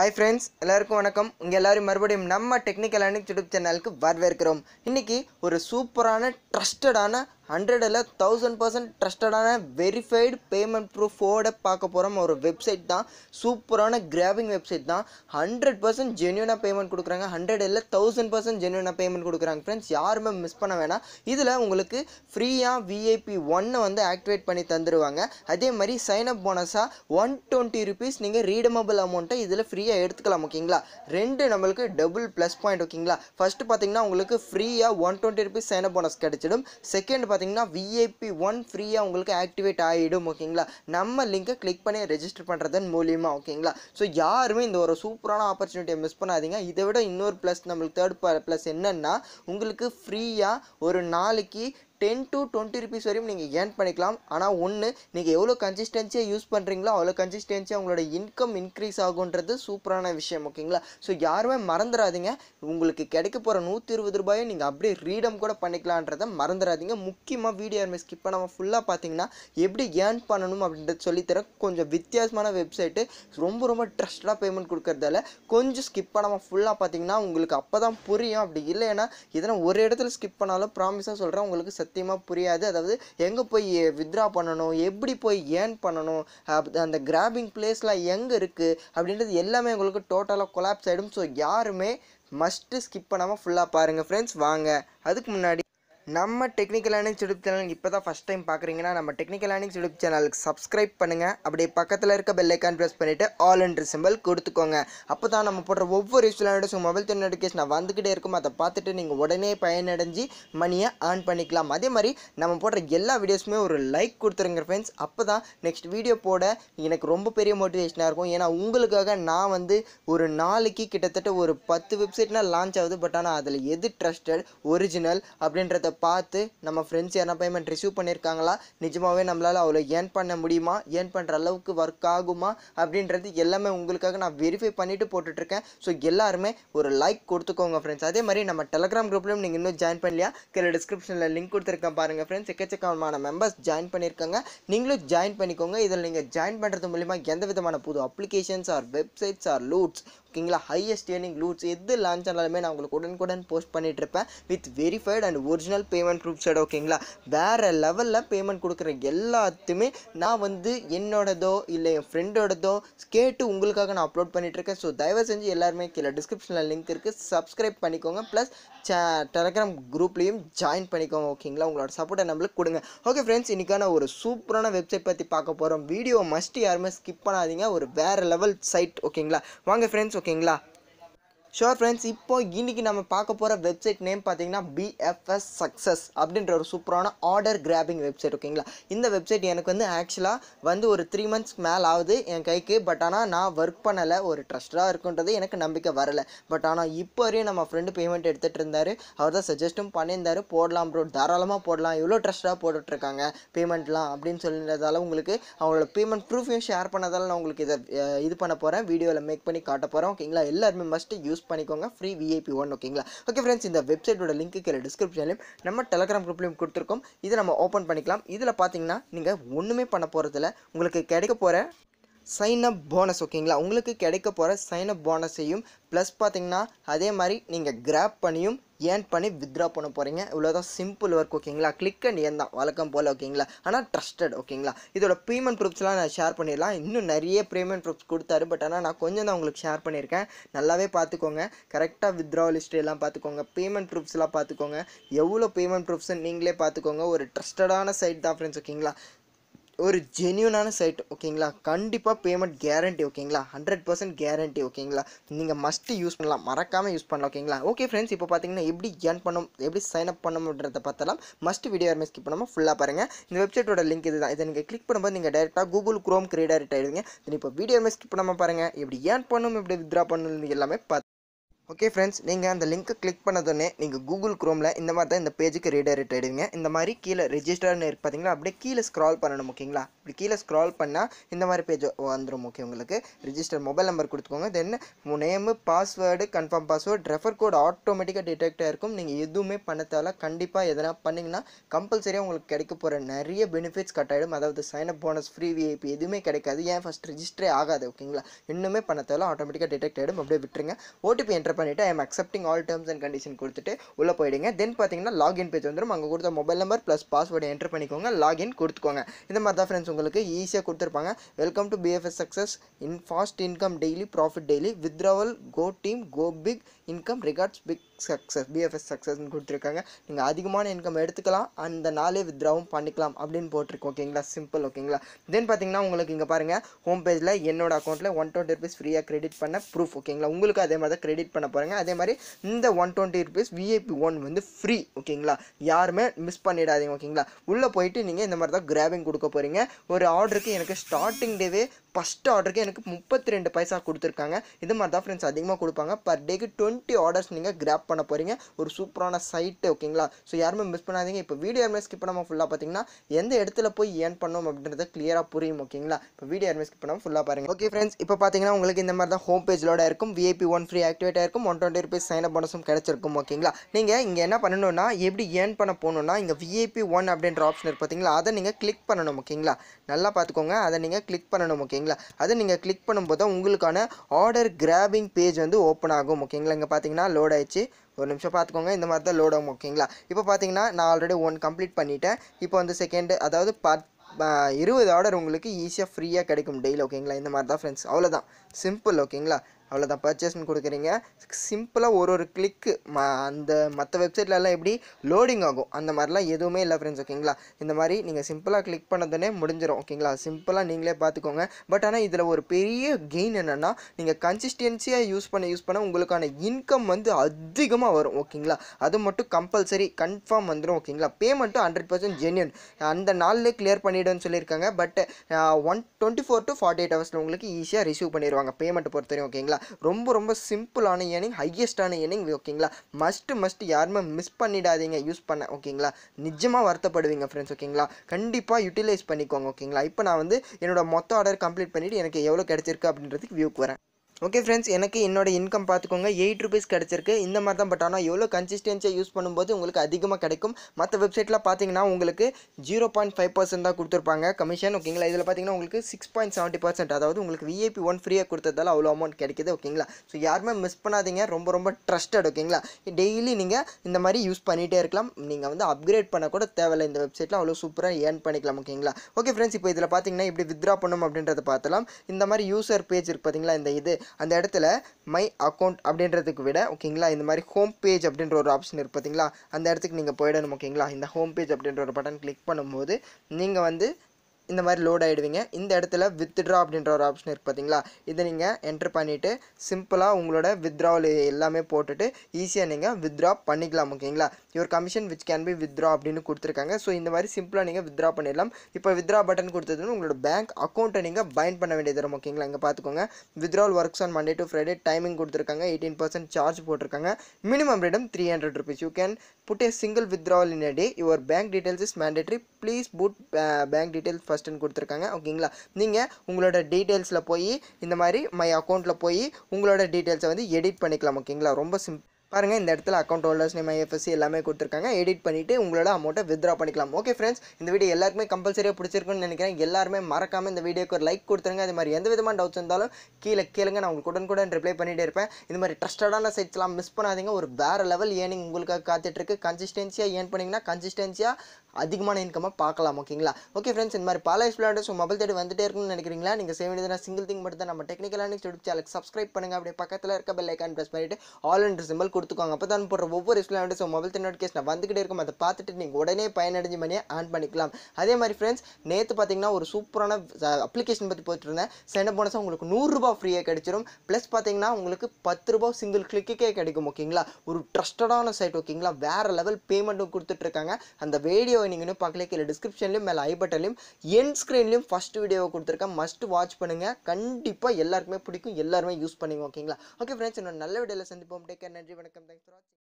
Hi friends எல்லாருக்கும் வணக்கம் இங்கே எல்லோரும் மறுபடியும் நம்ம டெக்னிக்கல் அண்ட் யூடியூப் சேனலுக்கு வரவேற்கிறோம் இன்றைக்கி ஒரு சூப்பரான ட்ரஸ்டடான ஹண்ட்ரடில் தௌசண்ட் பர்சன்ட் ட்ரஸ்டடான வெரிஃபைடு பேமெண்ட் ப்ரூஃபோட பார்க்க போகிற ஒரு வெப்சைட் தான் சூப்பரான கிராவிங் வெப்சைட் தான் ஹண்ட்ரட் பர்சன்ட் ஜென்யூனாக பேமெண்ட் கொடுக்குறாங்க ஹண்ட்ரடில் தௌசண்ட் பர்சன்ட் ஜென்யூனாக பேமெண்ட் கொடுக்குறாங்க ஃப்ரெண்ட்ஸ் யாருமே மிஸ் பண்ண வேணாம் இதில் உங்களுக்கு ஃப்ரீயாக விஐபி ஒன்னை வந்து ஆக்டிவேட் பண்ணி தந்துடுவாங்க அதே மாதிரி சைனப் போனஸாக ஒன் டுவெண்ட்டி ருபீஸ் நீங்கள் ரீடமபிள் அமௌண்ட்டை இதில் ஃப்ரீயாக எடுத்துக்கலாம் ஓகேங்களா ரெண்டு நம்மளுக்கு டபுள் ப்ளஸ் பாயிண்ட் ஓகேங்களா ஃபஸ்ட்டு பார்த்தீங்கன்னா உங்களுக்கு ஃப்ரீயாக one twenty rupees up bonus கிடச்சிடும் செகண்ட் பார்த்தீங்கன்னா பார்த்தீங்கன்னா விஐபி ஒன் ஃப்ரீயாக உங்களுக்கு ஆக்டிவேட் ஆகிடும் ஓகேங்களா நம்ம லிங்கை கிளிக் பண்ணி ரெஜிஸ்டர் பண்ணுறதன் மூலியமாக ஓகேங்களா ஸோ யாருமே இந்த ஒரு சூப்பரான ஆப்பர்ச்சுனிட்டியை மிஸ் பண்ணாதீங்க இதை விட இன்னொரு ப்ளஸ் நம்மளுக்கு தேர்ட் ப்ளஸ் என்னென்னா உங்களுக்கு ஃப்ரீயாக ஒரு நாளைக்கு டென் டு டுவெண்ட்டி ருபீஸ் வரையும் நீங்கள் ஏர்ன் பண்ணிக்கலாம் ஆனால் ஒன்று நீங்கள் எவ்வளோ கன்சிஸ்டன்சியாக யூஸ் பண்ணுறீங்களோ அவ்வளோ கன்சிஸ்டன்சியாக உங்களோட இன்கம் இன்க்ரீஸ் ஆகுன்றது சூப்பரான விஷயம் ஓகேங்களா ஸோ யாருமே மறந்துடாதீங்க உங்களுக்கு கிடைக்க போகிற நூற்றி இருபது ரூபாயை நீங்கள் அப்படியே ரீடம் கூட பண்ணிக்கலான்றதை மறந்துடாதீங்க முக்கியமாக வீடியோ யாருமே ஸ்கிப் பண்ணாமல் ஃபுல்லாக பார்த்தீங்கன்னா எப்படி ஏர்ன் பண்ணணும் அப்படின்றத சொல்லித்தர கொஞ்சம் வித்தியாசமான வெப்சைட்டு ரொம்ப ரொம்ப ட்ரஸ்டாக பேமெண்ட் கொடுக்கறதால கொஞ்சம் ஸ்கிப் பண்ணாமல் ஃபுல்லாக பார்த்தீங்கன்னா உங்களுக்கு அப்போ தான் புரியும் அப்படி இல்லைன்னா இதெல்லாம் ஒரு இடத்துல ஸ்கிப் பண்ணாலும் ப்ராமிஸாக சொல்கிறேன் உங்களுக்கு சத்தியமாக புரியாது அதாவது எங்கே போய் வித்ரா பண்ணணும் எப்படி போய் ஏர்ன் பண்ணணும் அந்த கிராபிங் பிளேஸ்லாம் எங்கே இருக்குது அப்படின்றது எல்லாமே உங்களுக்கு டோட்டலாக கொலாப்ஸ் ஆகிடும் ஸோ யாருமே மஸ்ட்டு ஸ்கிப் பண்ணாமல் ஃபுல்லாக பாருங்கள் ஃப்ரெண்ட்ஸ் வாங்க அதுக்கு முன்னாடி நம்ம டெக்னிக்கல் லேர்னிங்ஸ் யூடியூப் சேனல் இப்போ தான் ஃபஸ்ட் டைம் பார்க்குறீங்கன்னா நம்ம டெக்னிக்கல் லேர்னிங்ஸ் யூடியூப் சேனலுக்கு சப்ஸ்கிரைப் பண்ணுங்கள் அப்படியே பக்கத்தில் இருக்க பெல் ஐக்கான் ப்ரெஸ் பண்ணிவிட்டு ஆல் இன்ட்ரு சிம்பிள் கொடுத்துக்கோங்க அப்போ தான் நம்ம போடுற ஒவ்வொரு யூஸ்ஃபுல்லான மொபைல் தேன் நோட்டிஃபிகேஷன் வந்துக்கிட்டே இருக்கும் அதை பார்த்துட்டு நீங்கள் உடனே பயனடைஞ்சு மணியை ஏர்ன் பண்ணிக்கலாம் அதே மாதிரி நம்ம போடுற எல்லா வீடியோஸுமே ஒரு லைக் கொடுத்துருங்க ஃப்ரெண்ட்ஸ் அப்போ தான் நெக்ஸ்ட் வீடியோ போட எனக்கு ரொம்ப பெரிய மோட்டிவேஷனாக இருக்கும் ஏன்னா உங்களுக்காக நான் வந்து ஒரு நாளைக்கு கிட்டத்தட்ட ஒரு பத்து வெப்சைட்னால் லான்ச் ஆகுது பட் ஆனால் அதில் எது ட்ரஸ்டட் ஒரிஜினல் அப்படின்றத அதை பார்த்து நம்ம ஃப்ரெண்ட்ஸ் யாரா பேமெண்ட் ரிசீவ் பண்ணியிருக்காங்களா நிஜமாகவே நம்மளால் அவ்வளோ ஏர்ன் பண்ண முடியுமா ஏர்ன் பண்ணுற அளவுக்கு ஒர்க் ஆகுமா அப்படின்றது எல்லாமே உங்களுக்காக நான் வெரிஃபை பண்ணிவிட்டு போட்டுட்ருக்கேன் ஸோ எல்லாருமே ஒரு லைக் கொடுத்துக்கோங்க ஃப்ரெண்ட்ஸ் அதே மாதிரி நம்ம டெலகிராம் குரூப்லையும் நீங்கள் இன்னும் ஜாயின் பண்ணலையா கீழே டிஸ்கிரிப்ஷனில் லிங்க் கொடுத்துருக்கேன் பாருங்கள் ஃப்ரெண்ட்ஸ் எக்கச்சக்கமான மெம்பர்ஸ் ஜாயின் பண்ணியிருக்காங்க நீங்களும் ஜாயின் பண்ணிக்கோங்க இதில் நீங்கள் ஜாயின் பண்ணுறது மூலிமா எந்த விதமான புது அப்ளிகேஷன்ஸ் ஆர் வெப்சைட்ஸ் ஆர் லூட்ஸ் ஓகேங்களா ஹையஸ்ட் ஏர்னிங் லூட்ஸ் எது லான்ச் ஆனாலுமே நான் உங்களுக்கு உடனுக்குடன் போஸ்ட் பண்ணிட்டு இருப்பேன் with verified and original payment ப்ரூஃப்ஸோட ஓகேங்களா வேறு லெவலில் பேமெண்ட் கொடுக்குற எல்லாத்தையுமே நான் வந்து என்னோடதோ இல்லை என் ஃப்ரெண்டோடதோ கேட்டு உங்களுக்காக நான் அப்லோட் பண்ணிகிட்ருக்கேன் ஸோ தயவு செஞ்சு எல்லாருமே கீழே டிஸ்கிரிப்ஷனில் லிங்க் இருக்குது சப்ஸ்கிரைப் பண்ணிக்கோங்க ப்ளஸ் டெலகிராம் குரூப்லேயும் ஜாயின் பண்ணிக்கோங்க ஓகேங்களா உங்களோட சப்போர்ட்டை நம்மளுக்கு கொடுங்க ஓகே ஃப்ரெண்ட்ஸ் இன்றைக்கான ஒரு சூப்பரான வெப்சைட் பற்றி பார்க்க போகிறோம் வீடியோ மஸ்ட் யாருமே ஸ்கிப் பண்ணாதீங்க ஒரு வேறு லெவல் சைட் ஓகேங்களா வாங்க ஃப்ரெண்ட்ஸ் ஓகேங்களா ஷோர் ஃப்ரெண்ட்ஸ் இப்போ இன்றைக்கி நம்ம பார்க்க போகிற வெப்சைட் நேம் பார்த்தீங்கன்னா பிஎஃப்எஸ் சக்ஸஸ் அப்படின்ற ஒரு சூப்பரான ஆர்டர் கிராபிங் வெப்சைட் ஓகேங்களா இந்த வெப்சைட் எனக்கு வந்து ஆக்சுவலாக வந்து ஒரு த்ரீ மந்த்ஸ்க்கு மேலே ஆகுது என் கைக்கு பட் ஆனால் நான் ஒர்க் பண்ணலை ஒரு ட்ரஸ்டாக இருக்குன்றது எனக்கு நம்பிக்கை வரலை பட் ஆனால் இப்போ வரையும் நம்ம ஃப்ரெண்டு பேமெண்ட் எடுத்துகிட்டு இருந்தார் அவர் தான் சஜஸ்ட்டும் பண்ணியிருந்தார் போடலாம் ப்ரோ தாராளமாக போடலாம் எவ்வளோ ட்ரஸ்டாக போட்டுட்ருக்காங்க பேமெண்ட்லாம் அப்படின்னு சொல்லுறதால உங்களுக்கு அவங்களோட பேமெண்ட் ப்ரூஃபையும் ஷேர் பண்ணதால் நான் உங்களுக்கு இதை இது பண்ண போகிறேன் வீடியோவில் மேக் பண்ணி காட்ட போகிறேன் ஓகேங்களா எல்லாருமே மஸ்ட்டு யூஸ் யூஸ் பண்ணிக்கோங்க ஃப்ரீ விஐபி ஒன் ஓகேங்களா ஓகே ஃப்ரெண்ட்ஸ் இந்த வெப்சைட்டோட லிங்க்கு கீழே டிஸ்கிரிப்ஷன்லையும் நம்ம டெலகிராம் குரூப்லையும் கொடுத்துருக்கோம் இதை நம்ம ஓப்பன் பண்ணிக்கலாம் இதில் பார்த்தீங்கன்னா நீங்கள் ஒன்றுமே பண்ண போகிறதில்ல உங்களுக்கு கிடைக்க போகிற சைன் அப் போனஸ் ஓகேங்களா உங்களுக்கு கிடைக்க போகிற சைன் அப் போனஸையும் ப்ளஸ் பார்த்தீங்கன்னா அதே மாதிரி நீங்கள் கிராப் பண்ணியும் ஏன் பண்ணி வித்ரா பண்ண போகிறீங்க இவ்வளோதான் சிம்பிள் ஒர்க் ஓகேங்களா கிளிக் அண்ட் ஏன் தான் வழக்கம் போல் ஓகேங்களா ஆனால் ட்ரஸ்டட் ஓகேங்களா இதோட பேமெண்ட் ப்ரூஃப்ஸ்லாம் நான் ஷேர் பண்ணிடலாம் இன்னும் நிறைய பேமெண்ட் ப்ரூஃப்ஸ் கொடுத்தாரு பட் ஆனால் நான் கொஞ்சம் தான் உங்களுக்கு ஷேர் பண்ணியிருக்கேன் நல்லாவே பார்த்துக்கோங்க கரெக்டாக வித்ரா லிஸ்ட் எல்லாம் பார்த்துக்கோங்க பேமெண்ட் ப்ரூஃப்ஸ்லாம் பார்த்துக்கோங்க எவ்வளோ பேமெண்ட் ப்ரூஃப்ஸ்ன்னு நீங்களே பார்த்துக்கோங்க ஒரு ட்ரஸ்டடான சைட் தான் ஃப்ரெண்ட்ஸ் ஓகேங்களா ஒரு ஜென்யூனான சைட் ஓகேங்களா கண்டிப்பாக பேமெண்ட் கேரண்டி ஓகேங்களா ஹண்ட்ரட் பர்சன்ட் கேரண்டி ஓகேங்களா நீங்கள் மஸ்ட்டு யூஸ் பண்ணலாம் மறக்காமல் யூஸ் பண்ணலாம் ஓகேங்களா ஓகே ஃப்ரெண்ட்ஸ் இப்போ பார்த்தீங்கன்னா எப்படி ஏர்ன் பண்ணும் எப்படி சைன் அப் பண்ணணுன்றத பார்த்தலாம் மஸ்ட் வீடியோ யாருமே ஸ்கிப் பண்ணாமல் ஃபுல்லாக பாருங்கள் இந்த வெப்சைட்டோட லிங்க் இது தான் இதை நீங்கள் கிளிக் பண்ணும்போது நீங்கள் டேரெக்டாக கூகுள் க்ரோம் கிரியேட் ஆகிடுவீங்க இப்போ வீடியோ ஸ்கிப் பண்ணாமல் பாருங்கள் எப்படி ஏன் பண்ணணும் எப்படி வித்ரா பண்ணணும் எல்லாமே பார்த்து ஓகே ஃப்ரெண்ட்ஸ் நீங்கள் அந்த லிங்க்கை கிளிக் பண்ணதுடனே நீங்கள் கூகுள் குரோமில் இந்த மாதிரி தான் இந்த பேஜுக்கு ரீடைரக்ட் ஆகிடுவீங்க இந்த மாதிரி கீழே ரிஜிஸ்டர்னு இருக்குது பார்த்தீங்களா அப்படியே கீழே ஸ்க்ரால் பண்ணணும் ஓகேங்களா இப்படி கீழே ஸ்க்ரால் பண்ணால் இந்த மாதிரி பேஜ் வந்துடும் ஓகே உங்களுக்கு ரிஜிஸ்டர் மொபைல் நம்பர் கொடுத்துக்கோங்க then name password confirm password refer code ஆட்டோமேட்டிக்காக டிடெக்ட் ஆகிருக்கும் நீங்கள் எதுவுமே பண்ண கண்டிப்பாக எதனா பண்ணிங்கன்னா கம்பல்சரியாக உங்களுக்கு கிடைக்க போகிற நிறைய பெனிஃபிட்ஸ் கட் ஆகிடும் அதாவது சைனப் போனஸ் ஃப்ரீ விஐபி எதுவுமே கிடைக்காது ஏன் ஃபஸ்ட் ரிஜிஸ்டரே ஆகாது ஓகேங்களா இன்னுமே பண்ண தேவை ஆட்டோமேட்டிக்காக டிடெக்ட் ஆகிடும் அப்படியே விட்டுருங்க ஓடிபி என்டர் பண்ணிவிட்டு I am accepting all terms and condition கொடுத்துட்டு உள்ளே போயிடுங்க தென் பார்த்தீங்கன்னா லாகின் பேஜ் வந்துடும் அங்கே கொடுத்த mobile number plus password enter பண்ணிக்கோங்க லாகின் கொடுத்துக்கோங்க இந்த மாதிரி தான் ஃப்ரெண்ட்ஸ் உங்களுக்கு ஈஸியாக கொடுத்துருப்பாங்க welcome to BFS success in fast income daily profit daily withdrawal go team go big income records big success BFS சக்ஸஸ்ன்னு கொடுத்துருக்காங்க நீங்கள் அதிகமான இன்கம் எடுத்துக்கலாம் அந்த நாளே வித்ராவும் பண்ணிக்கலாம் அப்படின்னு போட்டிருக்கு ஓகேங்களா சிம்பிள் ஓகேங்களா தென் பார்த்தீங்கன்னா உங்களுக்கு இங்கே பாருங்கள் ஹோம் பேஜில் என்னோட அக்கௌண்ட்டில் ஒன் டுவெண்ட்டி ருபீஸ் ஃப்ரீயாக கிரெடிட் பண்ண ப்ரூஃப் ஓகேங்களா உங்களுக்கு அதே மாதிரி தான் கிரெடிட் பண்ண போகிறாங்க அதே மாதிரி இந்த one twenty rupees VIP one வந்து ஃப்ரீ ஓகேங்களா யாருமே மிஸ் பண்ணிடாதீங்க ஓகேங்களா உள்ளே போயிட்டு நீங்கள் இந்த மாதிரி தான் கிராபிங் கொடுக்க போகிறீங்க ஒரு ஆர்டருக்கு எனக்கு ஸ்டார்டிங் டேவே ஃபஸ்ட் ஆர்டருக்கு எனக்கு முப்பத்தி ரெண்டு பைசா கொடுத்துருக்காங்க இது மாதிரி தான் ஃப்ரெண்ட்ஸ் அதிகமாக கொடுப்பாங்க பர் டேக்கு டுவெண்ட்டி ஆர்டர்ஸ் நீங்கள் கிராப் பண்ண போகிறீங்க ஒரு சூப்பரான சைட்டு ஓகேங்களா ஸோ யாருமே மிஸ் பண்ணாதீங்க இப்போ வீடியோ யாருமே ஸ்கிப் பண்ணாமல் ஃபுல்லாக பார்த்தீங்கன்னா எந்த இடத்துல போய் ஏன் பண்ணோம் அப்படின்றத கிளியராக புரியும் ஓகேங்களா இப்போ வீடியோ யாருமே ஸ்கிப் பண்ணாமல் ஃபுல்லாக பாருங்கள் ஓகே ஃப்ரெண்ட்ஸ் இப்போ பார்த்தீங்கன்னா உங்களுக்கு இந்த மாதிரி தான் ஹோம் பேஜ்லோட இருக்கும் விஐபி ஒன் ஃப்ரீ ஆக்டிவேட் ஆயிருக்கும் one twenty rupees sign up போனஸும் கிடச்சிருக்கும் ஓகேங்களா நீங்கள் இங்கே என்ன பண்ணணும்னா எப்படி ஏன் பண்ண போகணுன்னா இங்கே விஐபி ஒன் அப்படின்ற ஆப்ஷன் இருக்கு பார்த்தீங்களா அதை நீங்கள் கிளிக் பண்ணணும் ஓகேங்களா நல்லா பார்த்துக்கோங்க அதை நீங்கள் கிளிக் பண்ணணும் ஓகே ஓகேங்களா அதை நீங்கள் கிளிக் பண்ணும்போது தான் உங்களுக்கான ஆர்டர் கிராபிங் பேஜ் வந்து ஓப்பன் ஆகும் ஓகேங்களா இங்கே பார்த்தீங்கன்னா லோட் ஆயிடுச்சு ஒரு நிமிஷம் பார்த்துக்கோங்க இந்த மாதிரி தான் லோட் ஆகும் ஓகேங்களா இப்போ பார்த்தீங்கன்னா நான் ஆல்ரெடி ஒன் கம்ப்ளீட் பண்ணிவிட்டேன் இப்போ வந்து செகண்ட் அதாவது பத் இருபது ஆர்டர் உங்களுக்கு ஈஸியாக ஃப்ரீயாக கிடைக்கும் டெய்லி ஓகேங்களா இந்த மாதிரி தான் ஃப்ரெண்ட்ஸ் அவ்வளோதான் சிம்பிள் ஓகேங்களா அவ்வளோதான் பர்ச்சேஸ்னு கொடுக்குறீங்க சிம்பிளாக ஒரு ஒரு கிளிக்கு ம அந்த மற்ற வெப்சைட்லலாம் எப்படி லோடிங் ஆகும் அந்த மாதிரிலாம் எதுவுமே இல்லை ஃப்ரெண்ட்ஸ் ஓகேங்களா இந்த மாதிரி நீங்கள் சிம்பிளாக கிளிக் பண்ணதுனே முடிஞ்சிடும் ஓகேங்களா சிம்பிளாக நீங்களே பார்த்துக்கோங்க பட் ஆனால் இதில் ஒரு பெரிய கெயின் என்னென்னா நீங்கள் கன்சிஸ்டன்சியாக யூஸ் பண்ண யூஸ் பண்ண உங்களுக்கான இன்கம் வந்து அதிகமாக வரும் ஓகேங்களா அது மட்டும் கம்பல்சரி கன்ஃபார்ம் வந்துடும் ஓகேங்களா பேமெண்ட்டும் ஹண்ட்ரட் பர்சன்ட் ஜென்யூன் அந்த நாளிலே கிளியர் பண்ணிவிடுன்னு சொல்லியிருக்காங்க but one twenty four to forty eight ஹவர்ஸில் உங்களுக்கு ஈஸியாக ரிசீவ் பண்ணிடுவாங்க பேமெண்ட் பொறுத்தவரையும் ஓகேங்களா ரொம்ப ரொம்ப சிம்பிளான இயர்னிங் ஹையஸ்டான இயர்னிங் ஓகேங்களா மஸ்ட்டு மஸ்ட் யாருமே மிஸ் பண்ணிடாதீங்க யூஸ் பண்ண ஓகேங்களா நிஜமாக வருத்தப்படுவீங்க ஃப்ரெண்ட்ஸ் ஓகேங்களா கண்டிப்பாக யூட்டிலைஸ் பண்ணிக்கோங்க ஓகேங்களா இப்போ நான் வந்து என்னோட மொத்த ஆர்டர் கம்ப்ளீட் பண்ணிவிட்டு எனக்கு எவ்வளோ கிடச்சிருக்கு அப்படின்றதுக்கு வியூக்கு வரேன் ஓகே ஃப்ரெண்ட்ஸ் எனக்கு என்னோடய இன்கம் பார்த்துக்கோங்க எயிட் ருபீஸ் கிடச்சிருக்கு இந்த மாதிரி தான் பட் ஆனால் எவ்வளோ கன்சிஸ்டன்சியாக யூஸ் பண்ணும்போது உங்களுக்கு அதிகமாக கிடைக்கும் மற்ற வெப்சைட்டில் பார்த்தீங்கன்னா உங்களுக்கு ஜீரோ பாயிண்ட் ஃபைவ் பர்சன்ட் தான் கொடுத்துருப்பாங்க கமிஷன் ஓகேங்களா இதில் பார்த்தீங்கன்னா உங்களுக்கு சிக்ஸ் பாயிண்ட் செவன்ட்டி பர்சன்ட் அதாவது உங்களுக்கு விஐபி ஒன் ஃப்ரீயாக கொடுத்ததால அவ்வளோ அமௌண்ட் கிடைக்கிது ஓகேங்களா ஸோ யாருமே மிஸ் பண்ணாதீங்க ரொம்ப ரொம்ப ட்ரஸ்டட் ஓகேங்களா டெய்லி நீங்கள் இந்த மாதிரி யூஸ் பண்ணிகிட்டே இருக்கலாம் நீங்கள் வந்து அப்கிரேட் பண்ண கூட தேவையில்லை இந்த வெப்சைட்டில் அவ்வளோ சூப்பராக ஏர்ன் பண்ணிக்கலாம் ஓகேங்களா ஓகே ஃப்ரெண்ட்ஸ் இப்போ இதில் பார்த்தீங்கன்னா இப்படி வித்ரா பண்ணும் அப்படின்றத பார்த்தலாம் இந்த மாதிரி யூசர் பேஜ் இருக்கு பார்த்தீங்களா இந்த இது அந்த இடத்துல மை அக்கௌண்ட் அப்படின்றதுக்கு விட ஓகேங்களா இந்த மாதிரி ஹோம் பேஜ் அப்படின்ற ஒரு ஆப்ஷன் இருக்குது பார்த்தீங்களா அந்த இடத்துக்கு நீங்கள் போயிடணும் ஓகேங்களா இந்த ஹோம் பேஜ் அப்படின்ற ஒரு பட்டன் கிளிக் பண்ணும்போது நீங்கள் வந்து இந்த மாதிரி லோட் ஆகிடுவீங்க இந்த இடத்துல வித்ட்ரா அப்படின்ற ஒரு ஆப்ஷன் இருக்குது பார்த்தீங்களா இதை நீங்கள் என்ட்ரு பண்ணிவிட்டு சிம்பிளாக உங்களோட வித்ராவல் எல்லாமே போட்டுட்டு ஈஸியாக நீங்கள் வித்ரா பண்ணிக்கலாம் ஓகேங்களா your commission which can be withdraw அப்படின்னு கொடுத்துருக்காங்க ஸோ இந்த மாதிரி சிம்பிளாக நீங்கள் வித்ரா பண்ணிடலாம் இப்போ வித்ரா பட்டன் கொடுத்ததுன்னு உங்களோட பேங்க் அக்கௌண்ட்டை நீங்கள் பைண்ட் பண்ண வேண்டியது தரும் ஓகேங்களா இங்கே பார்த்துக்கோங்க withdrawal works on Monday to Friday timing கொடுத்துருக்காங்க எயிட்டீன் பர்சன்ட் சார்ஜ் போட்டிருக்காங்க minimum redeem three hundred rupees you can put a single withdrawal in a day your bank details is mandatory please put bank details ஃபஸ்ட்டுன்னு கொடுத்துருக்காங்க ஓகேங்களா நீங்கள் உங்களோட டீட்டெயில்ஸில் போய் இந்த மாதிரி மை அக்கௌண்ட்டில் போய் உங்களோட டீட்டெயில்ஸை வந்து எடிட் பண்ணிக்கலாம் ஓகேங்களா ரொம்ப சிம் பாருங்கள் இந்த இடத்துல அக்கௌண்ட் ஹோல்டர்ஸ் நேம் ஐஎஃப்எஸ்சி எல்லாமே கொடுத்துருக்காங்க எடிட் பண்ணிவிட்டு உங்களோட அமௌண்ட்டை வித்ரா பண்ணிக்கலாம் ஓகே ஃப்ரெண்ட்ஸ் இந்த வீடியோ எல்லாருக்குமே கம்பல்சரியாக பிடிச்சிருக்குன்னு நினைக்கிறேன் எல்லாருமே மறக்காமல் இந்த வீடியோக்கு ஒரு லைக் கொடுத்துருங்க அது மாதிரி எந்த விதமான டவுட்ஸ் இருந்தாலும் கீழே கேளுங்க நான் உங்களுக்கு உடனுக்குடன் ரிப்ளை பண்ணிகிட்டே இருப்பேன் இந்த மாதிரி ட்ரஸ்டடான சைட்ஸ்லாம் மிஸ் பண்ணாதீங்க ஒரு வேறு லெவல் ஏர்னிங் உங்களுக்காக காத்துட்ருக்கு கன்சிஸ்டன்சியாக ஏர்ன் பண்ணிங்கன்னா கன்சிஸ்டன்சியாக அதிகமான இன்கமாக பார்க்கலாம் ஓகேங்களா ஓகே ஃப்ரெண்ட்ஸ் இந்த மாதிரி பல எக்ஸ்பிளாடர்ஸ் மொபைல் தேடி வந்துட்டே இருக்குன்னு நினைக்கிறீங்களா நீங்கள் செய்ய வேண்டியதுனா சிங்கிள் திங் மட்டும் தான் நம்ம டெக்னிக்கலான யூடியூப் சேனலுக்கு சப்ஸ்கிரைப் பண்ணுங்கள் அப்படியே பக்கத்தில் இருக்க பெல் ஐக்கான் ப்ரெஸ் பண்ணிவிட்டு ஆல் அண்ட் சிம்பிள் கொடுத்துக்கோங்க அப்போ தான் போடுற ஒவ்வொரு ஸோ மொபைல் நோட்டிஃபிகேஷன் வந்துகிட்டே இருக்கும் அதை பார்த்துட்டு நீங்கள் உடனே பயனடைஞ்சு பண்ணியே ஆன் பண்ணிக்கலாம் அதே மாதிரி ஃப்ரெண்ட்ஸ் நேற்று பார்த்தீங்கன்னா ஒரு சூப்பரான அப்ளிகேஷன் பற்றி போயிட்டு இருந்தேன் சென்ன போனஸாக உங்களுக்கு நூறுரூபா ஃப்ரீயாக கிடைச்சிரும் ப்ளஸ் பார்த்தீங்கன்னா உங்களுக்கு பத்து ரூபா சிங்கிள் கிளிக்குக்கே கிடைக்கும் ஓகேங்களா ஒரு ட்ரஸ்டடான சைட் ஓகேங்களா வேறு லெவல் பேமெண்ட்டும் கொடுத்துட்ருக்காங்க அந்த வீடியோவை நீங்கள் இன்னும் பார்க்கல கீழே டிஸ்கிரிப்ஷன்லையும் மேலே ஐ பட்டன்லையும் என் ஸ்க்ரீன்லையும் ஃபஸ்ட் வீடியோவை கொடுத்துருக்கேன் மஸ்ட் வாட்ச் பண்ணுங்கள் கண்டிப்பாக எல்லாருக்குமே பிடிக்கும் எல்லாருமே யூஸ் பண்ணுங்க ஓகேங்களா ஓகே ஃப்ரெண்ட்ஸ் இன்னும் நல்ல வீடியோவில் சந்திப்போம் டேக் நன்றி வணக்கம் Beckham tem trote.